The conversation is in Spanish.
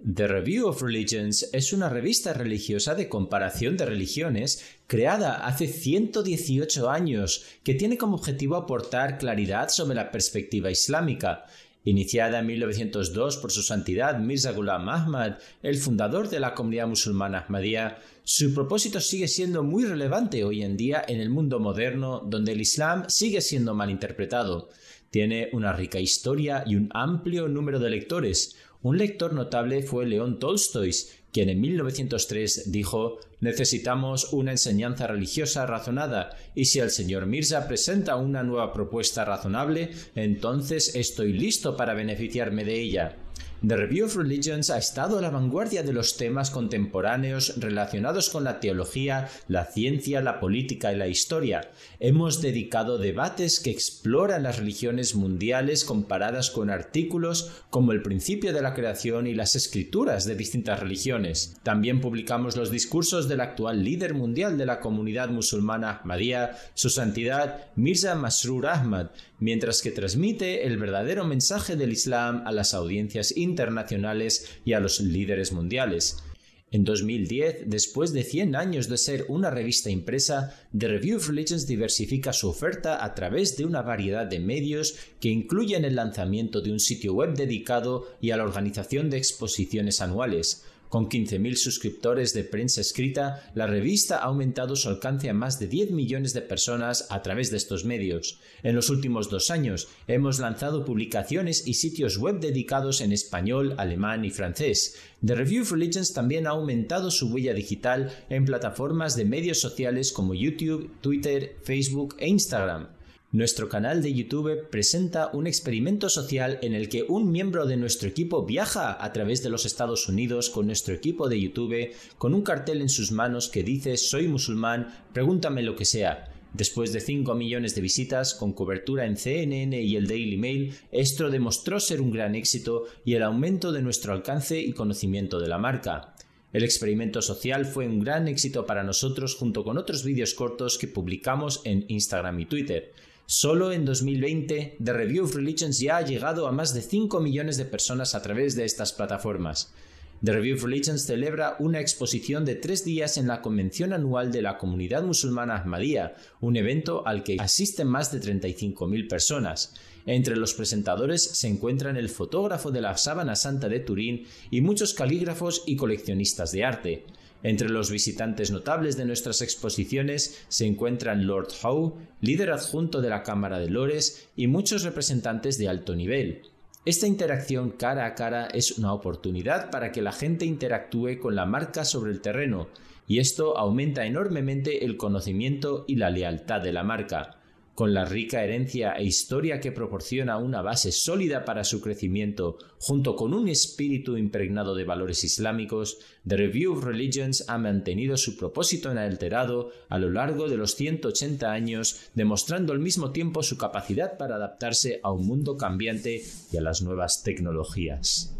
The Review of Religions es una revista religiosa de comparación de religiones creada hace 118 años que tiene como objetivo aportar claridad sobre la perspectiva islámica. Iniciada en 1902 por su santidad Mirza Ghulam Ahmad, el fundador de la comunidad musulmana Ahmadiyya, su propósito sigue siendo muy relevante hoy en día en el mundo moderno donde el Islam sigue siendo mal interpretado. Tiene una rica historia y un amplio número de lectores. Un lector notable fue León Tolstois, quien en 1903 dijo Necesitamos una enseñanza religiosa razonada, y si el señor Mirza presenta una nueva propuesta razonable, entonces estoy listo para beneficiarme de ella. The Review of Religions ha estado a la vanguardia de los temas contemporáneos relacionados con la teología, la ciencia, la política y la historia. Hemos dedicado debates que exploran las religiones mundiales comparadas con artículos como el principio de la creación y las escrituras de distintas religiones. También publicamos los discursos del actual líder mundial de la comunidad musulmana Ahmadía, su santidad Mirza Masrur Ahmad, mientras que transmite el verdadero mensaje del Islam a las audiencias internacionales y a los líderes mundiales. En 2010, después de 100 años de ser una revista impresa, The Review of Religions diversifica su oferta a través de una variedad de medios que incluyen el lanzamiento de un sitio web dedicado y a la organización de exposiciones anuales. Con 15.000 suscriptores de prensa escrita, la revista ha aumentado su alcance a más de 10 millones de personas a través de estos medios. En los últimos dos años hemos lanzado publicaciones y sitios web dedicados en español, alemán y francés. The Review of Religions también ha aumentado su huella digital en plataformas de medios sociales como YouTube, Twitter, Facebook e Instagram. Nuestro canal de YouTube presenta un experimento social en el que un miembro de nuestro equipo viaja a través de los Estados Unidos con nuestro equipo de YouTube con un cartel en sus manos que dice soy musulmán, pregúntame lo que sea. Después de 5 millones de visitas con cobertura en CNN y el Daily Mail, esto demostró ser un gran éxito y el aumento de nuestro alcance y conocimiento de la marca. El experimento social fue un gran éxito para nosotros junto con otros vídeos cortos que publicamos en Instagram y Twitter. Solo en 2020, The Review of Religions ya ha llegado a más de 5 millones de personas a través de estas plataformas. The Review of Religions celebra una exposición de tres días en la Convención Anual de la Comunidad Musulmana Ahmadía, un evento al que asisten más de 35.000 personas. Entre los presentadores se encuentran el fotógrafo de la Sábana Santa de Turín y muchos calígrafos y coleccionistas de arte. Entre los visitantes notables de nuestras exposiciones se encuentran Lord Howe, líder adjunto de la Cámara de Lores, y muchos representantes de alto nivel. Esta interacción cara a cara es una oportunidad para que la gente interactúe con la marca sobre el terreno y esto aumenta enormemente el conocimiento y la lealtad de la marca con la rica herencia e historia que proporciona una base sólida para su crecimiento, junto con un espíritu impregnado de valores islámicos, The Review of Religions ha mantenido su propósito inalterado a lo largo de los 180 años, demostrando al mismo tiempo su capacidad para adaptarse a un mundo cambiante y a las nuevas tecnologías.